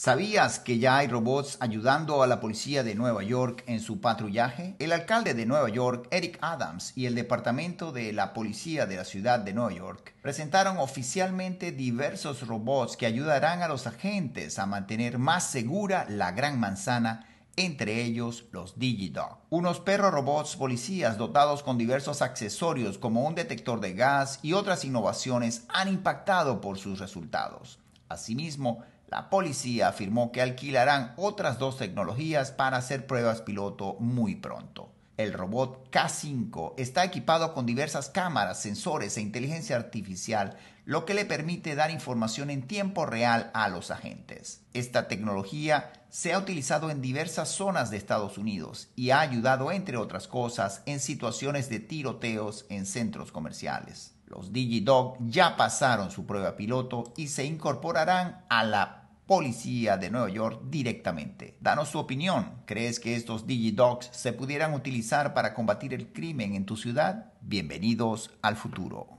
¿Sabías que ya hay robots ayudando a la policía de Nueva York en su patrullaje? El alcalde de Nueva York, Eric Adams, y el departamento de la policía de la ciudad de Nueva York presentaron oficialmente diversos robots que ayudarán a los agentes a mantener más segura la Gran Manzana entre ellos los Digidog, unos perros robots policías dotados con diversos accesorios como un detector de gas y otras innovaciones han impactado por sus resultados. Asimismo, la policía afirmó que alquilarán otras dos tecnologías para hacer pruebas piloto muy pronto. El robot K5 está equipado con diversas cámaras, sensores e inteligencia artificial, lo que le permite dar información en tiempo real a los agentes. Esta tecnología se ha utilizado en diversas zonas de Estados Unidos y ha ayudado, entre otras cosas, en situaciones de tiroteos en centros comerciales. Los DigiDog ya pasaron su prueba piloto y se incorporarán a la policía de Nueva York directamente. Danos su opinión. ¿Crees que estos DigiDogs se pudieran utilizar para combatir el crimen en tu ciudad? Bienvenidos al futuro.